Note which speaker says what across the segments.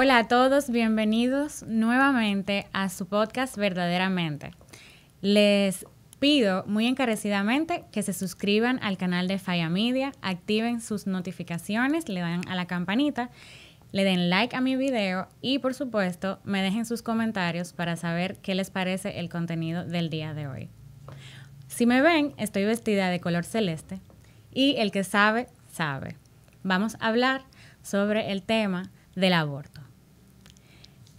Speaker 1: Hola a todos, bienvenidos nuevamente a su podcast Verdaderamente. Les pido muy encarecidamente que se suscriban al canal de Falla Media, activen sus notificaciones, le dan a la campanita, le den like a mi video y por supuesto me dejen sus comentarios para saber qué les parece el contenido del día de hoy. Si me ven, estoy vestida de color celeste y el que sabe, sabe. Vamos a hablar sobre el tema del aborto.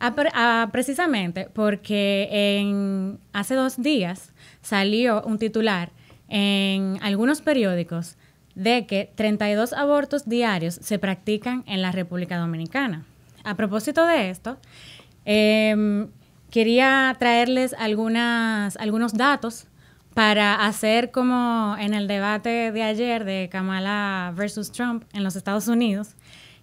Speaker 1: Ah, ah, precisamente porque en, hace dos días salió un titular en algunos periódicos de que 32 abortos diarios se practican en la República Dominicana. A propósito de esto, em, quería traerles algunas, algunos datos para hacer como en el debate de ayer de Kamala versus Trump en los Estados Unidos,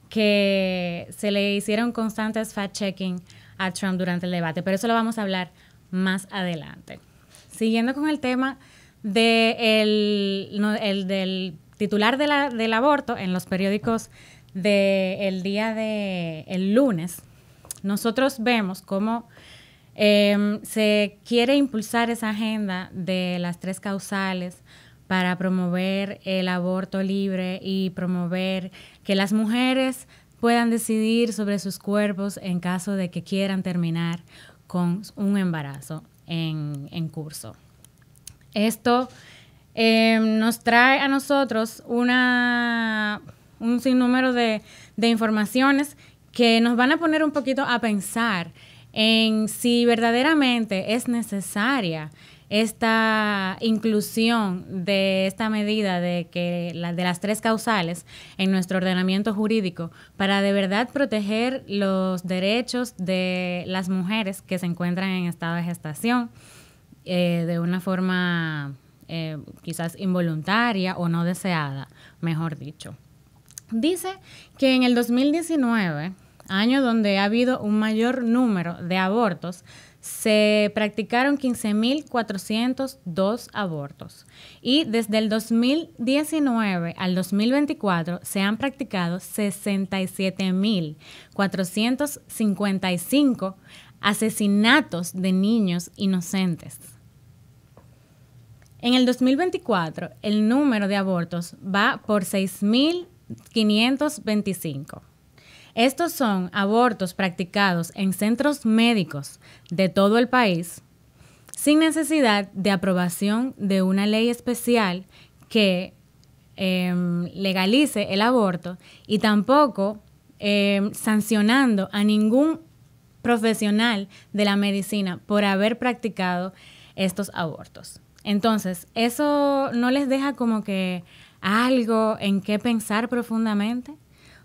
Speaker 1: que se le hicieron constantes fact-checking a Trump durante el debate, pero eso lo vamos a hablar más adelante. Siguiendo con el tema del titular del aborto en los periódicos del día de el lunes, nosotros vemos cómo em, se quiere impulsar esa agenda de las tres causales para promover el aborto libre y promover que las mujeres puedan decidir sobre sus cuerpos en caso de que quieran terminar con un embarazo en, en curso. Esto em, nos trae a nosotros una, un sinnúmero de, de informaciones que nos van a poner un poquito a pensar en si verdaderamente es necesaria esta inclusión de esta medida de que de las tres causales en nuestro ordenamiento jurídico para de verdad proteger los derechos de las mujeres que se encuentran en estado de gestación eh, de una forma eh, quizás involuntaria o no deseada, mejor dicho. Dice que en el 2019, año donde ha habido un mayor número de abortos, se practicaron 15.402 abortos y desde el 2019 al 2024 se han practicado 67.455 asesinatos de niños inocentes. En el 2024 el número de abortos va por 6.525. Estos son abortos practicados en centros médicos de todo el país sin necesidad de aprobación de una ley especial que em, legalice el aborto y tampoco em, sancionando a ningún profesional de la medicina por haber practicado estos abortos. Entonces, eso no les deja como que algo en qué pensar profundamente.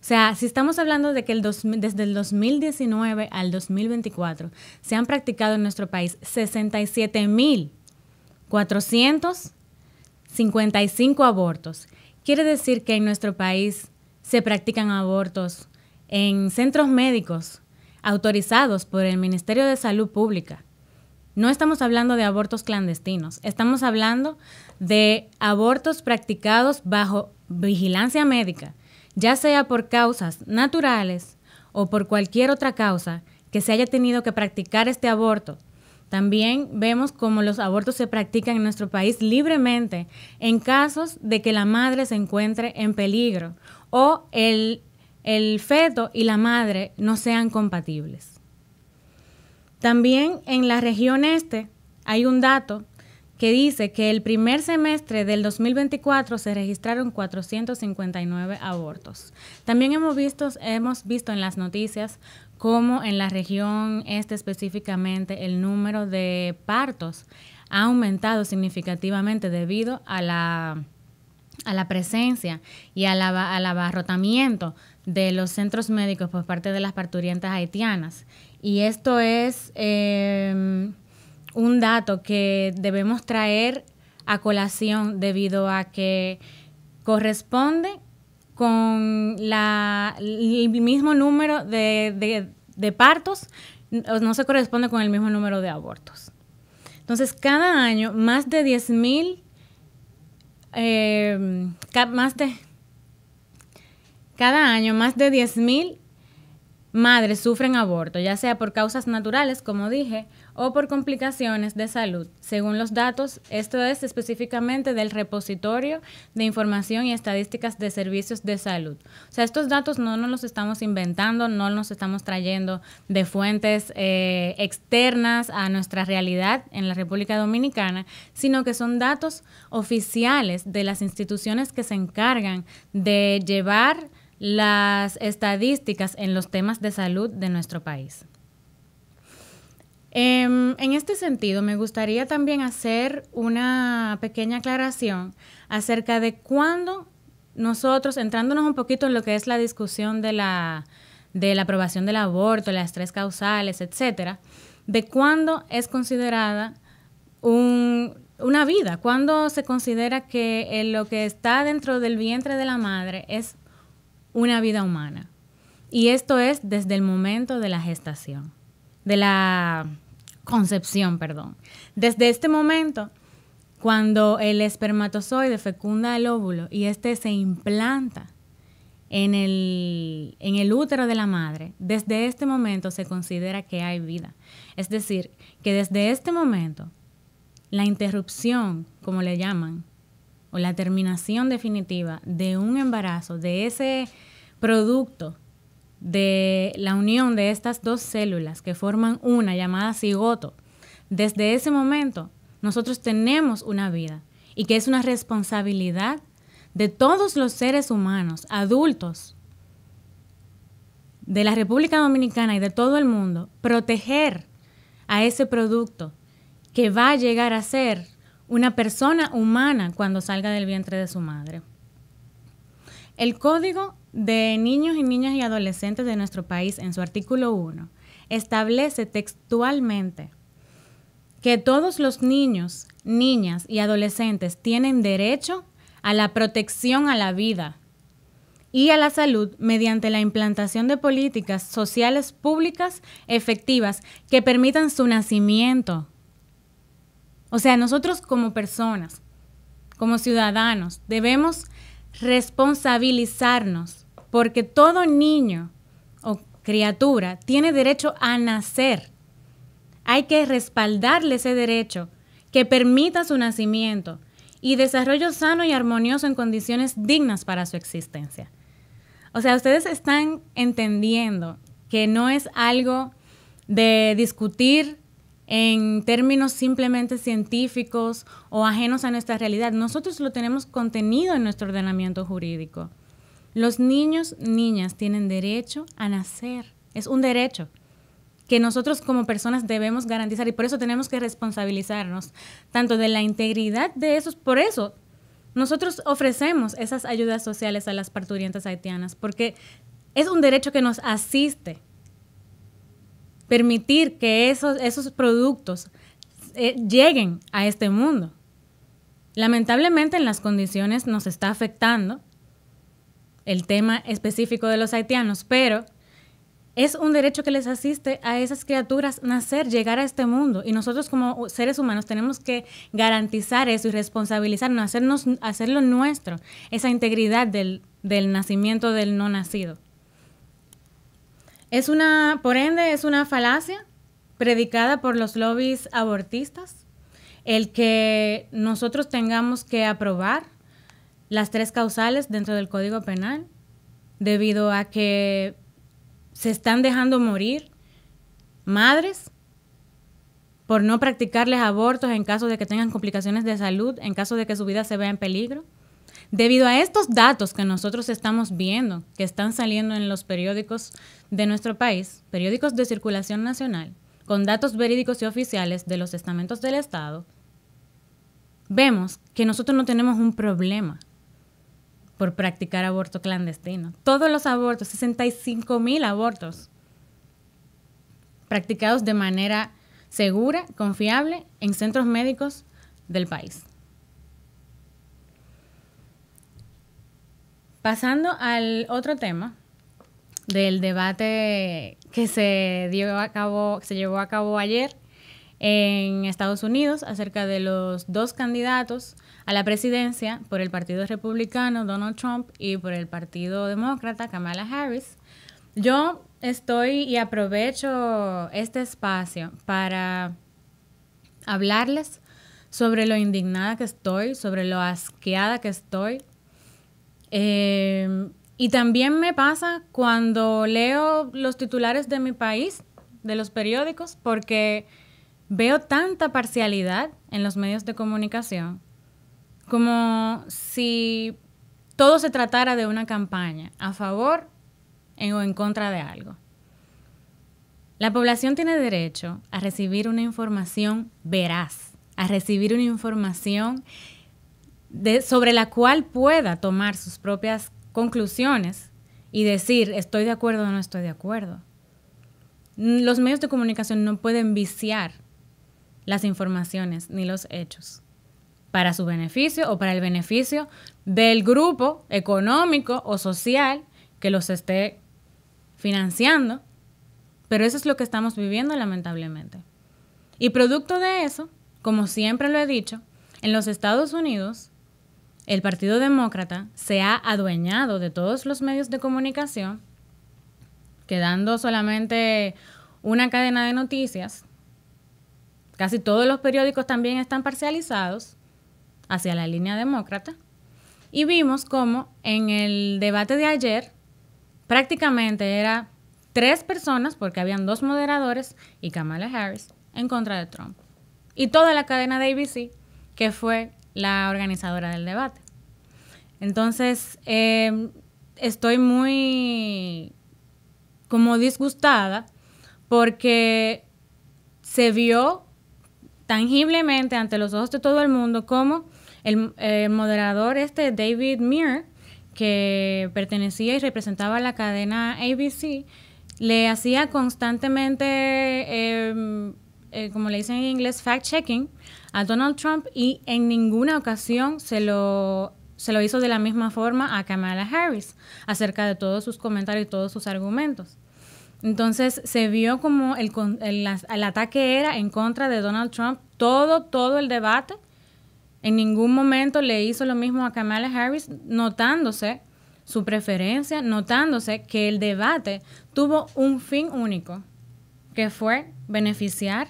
Speaker 1: O sea, si estamos hablando de que el desde el 2019 al 2024 se han practicado en nuestro país 67.455 abortos, quiere decir que en nuestro país se practican abortos en centros médicos autorizados por el Ministerio de Salud Pública. No estamos hablando de abortos clandestinos, estamos hablando de abortos practicados bajo vigilancia médica ya sea por causas naturales o por cualquier otra causa que se haya tenido que practicar este aborto. También vemos cómo los abortos se practican en nuestro país libremente en casos de que la madre se encuentre en peligro o el, el feto y la madre no sean compatibles. También en la región este hay un dato que dice que el primer semestre del 2024 se registraron 459 abortos. También hemos visto, hemos visto en las noticias cómo en la región este específicamente el número de partos ha aumentado significativamente debido a la a la presencia y al, abarrotamiento de los centros médicos por parte de las parturientas haitianas. Y esto es em, un dato que debemos traer a colación debido a que corresponde con la, el mismo número de, de, partos, no se corresponde con el mismo número de abortos. Entonces, cada año más de 10.000, eh, más de, cada año más de 10.000 madres sufren aborto, ya sea por causas naturales, como dije, o por complicaciones de salud. Según los datos, esto es específicamente del repositorio de información y estadísticas de servicios de salud. O sea, estos datos no nos los estamos inventando, no nos estamos trayendo de fuentes eh, externas a nuestra realidad en la República Dominicana, sino que son datos oficiales de las instituciones que se encargan de llevar las estadísticas en los temas de salud de nuestro país. Em, en este sentido, me gustaría también hacer una pequeña aclaración acerca de cuándo nosotros, entrándonos un poquito en lo que es la discusión de la, de la aprobación del aborto, las tres causales, etcétera, de cuándo es considerada una vida, cuándo se considera que eh, lo que está dentro del vientre de la madre es una vida humana. Y esto es desde el momento de la gestación, de la concepción, perdón. Desde este momento, cuando el espermatozoide fecunda el óvulo y este se implanta en el, en el útero de la madre, desde este momento se considera que hay vida. Es decir, que desde este momento, la interrupción, como le llaman, o la terminación definitiva de un embarazo, de ese producto de la unión de estas dos células que forman una llamada cigoto, desde ese momento nosotros tenemos una vida y que es una responsabilidad de todos los seres humanos, adultos, de la República Dominicana y de todo el mundo, proteger a ese producto que va a llegar a ser una persona humana cuando salga del vientre de su madre. El Código de Niños y Niñas y Adolescentes de nuestro país, en su artículo 1, establece textualmente que todos los niños, niñas y adolescentes tienen derecho a la protección a la vida y a la salud mediante la implantación de políticas sociales públicas efectivas que permitan su nacimiento, o sea, nosotros como personas, como ciudadanos, debemos responsabilizarnos porque todo niño o criatura tiene derecho a nacer. Hay que respaldarle ese derecho que permita su nacimiento y desarrollo sano y armonioso en condiciones dignas para su existencia. O sea, ustedes están entendiendo que no es algo de discutir en términos simplemente científicos o ajenos a nuestra realidad. Nosotros lo tenemos contenido en nuestro ordenamiento jurídico. Los niños, niñas tienen derecho a nacer. Es un derecho que nosotros como personas debemos garantizar y por eso tenemos que responsabilizarnos tanto de la integridad de esos, por eso nosotros ofrecemos esas ayudas sociales a las parturientas haitianas porque es un derecho que nos asiste permitir que esos, productos eh, lleguen a este mundo. Lamentablemente en las condiciones nos está afectando el tema específico de los haitianos, pero es un derecho que les asiste a esas criaturas nacer, llegar a este mundo. Y nosotros como seres humanos tenemos que garantizar eso y responsabilizarnos, hacernos, hacerlo nuestro, esa integridad del nacimiento del no nacido. Es una, por ende, es una falacia predicada por los lobbies abortistas el que nosotros tengamos que aprobar las tres causales dentro del Código Penal debido a que se están dejando morir madres por no practicarles abortos en caso de que tengan complicaciones de salud, en caso de que su vida se vea en peligro. Debido a estos datos que nosotros estamos viendo, que están saliendo en los periódicos de nuestro país, periódicos de circulación nacional, con datos verídicos y oficiales de los estamentos del Estado, vemos que nosotros no tenemos un problema por practicar aborto clandestino. Todos los abortos, 65 mil abortos, practicados de manera segura, confiable, en centros médicos del país. Pasando al otro tema del debate que se dio a cabo, se llevó a cabo ayer en Estados Unidos acerca de los dos candidatos a la presidencia por el Partido Republicano, Donald Trump, y por el Partido Demócrata, Kamala Harris. Yo estoy y aprovecho este espacio para hablarles sobre lo indignada que estoy, sobre lo asqueada que estoy Em, y también me pasa cuando leo los titulares de mi país, de los periódicos, porque veo tanta parcialidad en los medios de comunicación, como si todo se tratara de una campaña a favor o en contra de algo. La población tiene derecho a recibir una información veraz, a recibir una información sobre la cual pueda tomar sus propias conclusiones y decir estoy de acuerdo o no estoy de acuerdo. Mm, los medios de comunicación no pueden viciar las informaciones ni los hechos para su beneficio o para el beneficio del grupo económico o social que los esté financiando. Pero eso es lo que estamos viviendo lamentablemente. Y producto de eso, como siempre lo he dicho, en los Estados Unidos el Partido Demócrata se ha adueñado de todos los medios de comunicación, quedando solamente una cadena de noticias. Casi todos los periódicos también están parcializados hacia la línea demócrata. Y vimos cómo en el debate de ayer prácticamente era tres personas, porque habían dos moderadores y Kamala Harris, en contra de Trump. Y toda la cadena de ABC, que fue la organizadora del debate. Entonces, em, estoy muy como disgustada porque se vio tangiblemente ante los ojos de todo el mundo como el, moderador este David Muir, que pertenecía y representaba la cadena ABC, le hacía constantemente, em, eh, como le dicen en inglés, fact-checking a Donald Trump y en ninguna ocasión se lo se lo hizo de la misma forma a Kamala Harris acerca de todos sus comentarios y todos sus argumentos. Entonces se vio como el, el, ataque era en contra de Donald Trump, todo, todo el debate. En ningún momento le hizo lo mismo a Kamala Harris, notándose su preferencia, notándose que el debate tuvo un fin único, que fue beneficiar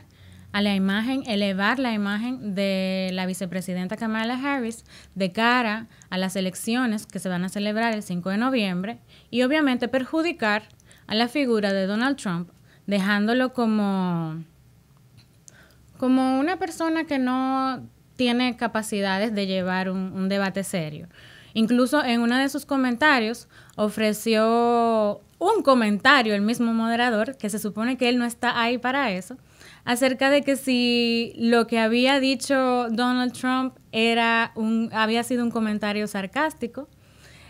Speaker 1: a la imagen, elevar la imagen de la vicepresidenta Kamala Harris de cara a las elecciones que se van a celebrar el 5 de noviembre y obviamente perjudicar a la figura de Donald Trump, dejándolo como, como una persona que no tiene capacidades de llevar un, un debate serio. Incluso en uno de sus comentarios ofreció un comentario el mismo moderador, que se supone que él no está ahí para eso, acerca de que si lo que había dicho Donald Trump era un, había sido un comentario sarcástico.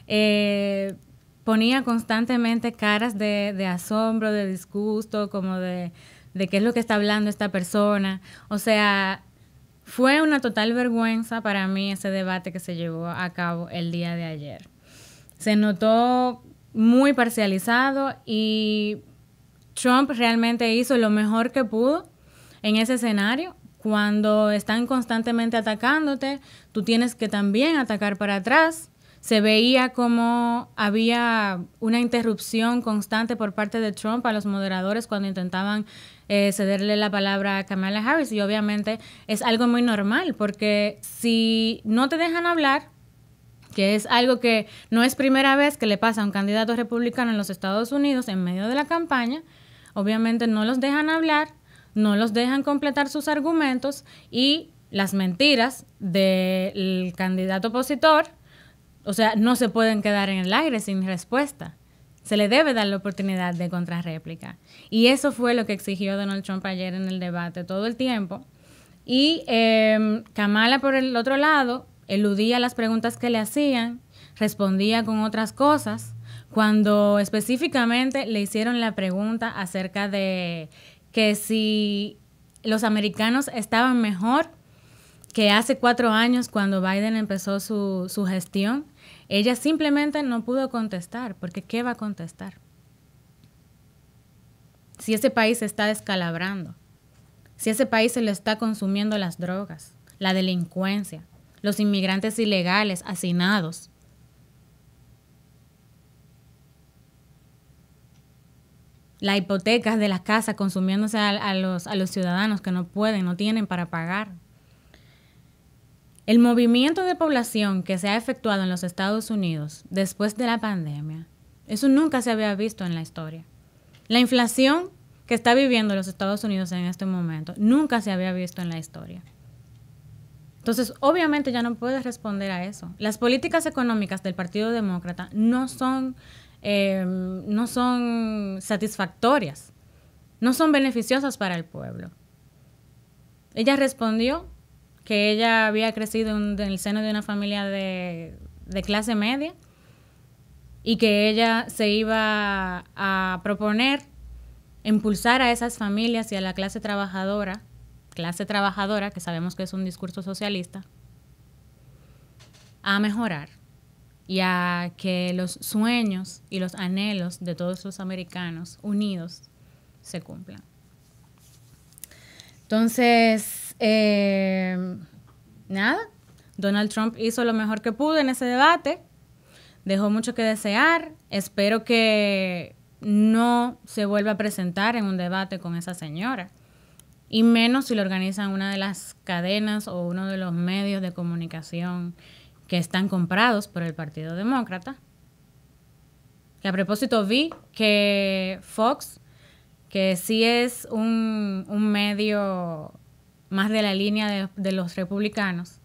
Speaker 1: Eh, ponía constantemente caras de, asombro, de disgusto, como de qué es lo que está hablando esta persona. O sea, fue una total vergüenza para mí ese debate que se llevó a cabo el día de ayer. Se notó muy parcializado y Trump realmente hizo lo mejor que pudo en ese escenario, cuando están constantemente atacándote, tú tienes que también atacar para atrás. Se veía como había una interrupción constante por parte de Trump a los moderadores cuando intentaban eh, cederle la palabra a Kamala Harris. Y obviamente es algo muy normal, porque si no te dejan hablar, que es algo que no es primera vez que le pasa a un candidato republicano en los Estados Unidos en medio de la campaña, obviamente no los dejan hablar no los dejan completar sus argumentos y las mentiras del candidato opositor, o sea, no se pueden quedar en el aire sin respuesta. Se le debe dar la oportunidad de contrarréplica. Y eso fue lo que exigió Donald Trump ayer en el debate todo el tiempo. Y em, Kamala, por el otro lado, eludía las preguntas que le hacían, respondía con otras cosas. Cuando específicamente le hicieron la pregunta acerca de que si los americanos estaban mejor que hace cuatro años cuando Biden empezó su, gestión, ella simplemente no pudo contestar, porque ¿qué va a contestar? Si ese país se está descalabrando, si ese país se le está consumiendo las drogas, la delincuencia, los inmigrantes ilegales hacinados, la hipotecas de las casas consumiéndose a, los, a los ciudadanos que no pueden, no tienen para pagar. El movimiento de población que se ha efectuado en los Estados Unidos después de la pandemia, eso nunca se había visto en la historia. La inflación que está viviendo los Estados Unidos en este momento nunca se había visto en la historia. Entonces, obviamente ya no puedes responder a eso. Las políticas económicas del Partido Demócrata no son Em, no son satisfactorias, no son beneficiosas para el pueblo. Ella respondió que ella había crecido en, el seno de una familia de clase media y que ella se iba a proponer impulsar a esas familias y a la clase trabajadora, clase trabajadora, que sabemos que es un discurso socialista, a mejorar y a que los sueños y los anhelos de todos los americanos unidos se cumplan. Entonces, eh, nada, Donald Trump hizo lo mejor que pudo en ese debate, dejó mucho que desear, espero que no se vuelva a presentar en un debate con esa señora, y menos si lo organizan una de las cadenas o uno de los medios de comunicación que están comprados por el Partido Demócrata. a propósito vi que Fox, que sí es un, medio más de la línea de, los republicanos,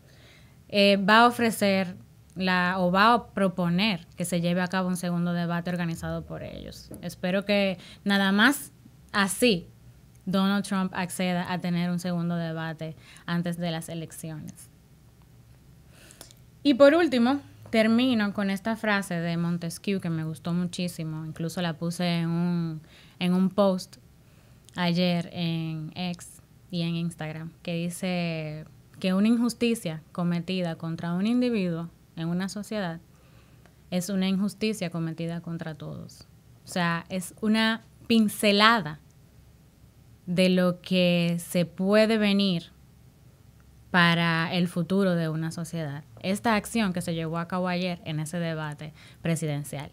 Speaker 1: eh, va a ofrecer la, o va a proponer que se lleve a cabo un segundo debate organizado por ellos. Espero que nada más así Donald Trump acceda a tener un segundo debate antes de las elecciones. Y por último, termino con esta frase de Montesquieu que me gustó muchísimo, incluso la puse en un, en un post ayer en X y en Instagram, que dice que una injusticia cometida contra un individuo en una sociedad es una injusticia cometida contra todos. O sea, es una pincelada de lo que se puede venir para el futuro de una sociedad. Esta acción que se llevó a cabo ayer en ese debate presidencial.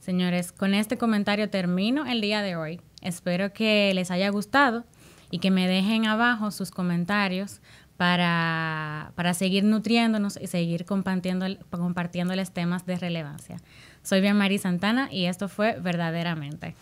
Speaker 1: Señores, con este comentario termino el día de hoy. Espero que les haya gustado y que me dejen abajo sus comentarios para, para seguir nutriéndonos y seguir compartiendo, compartiéndoles temas de relevancia. Soy Bian Santana y esto fue Verdaderamente.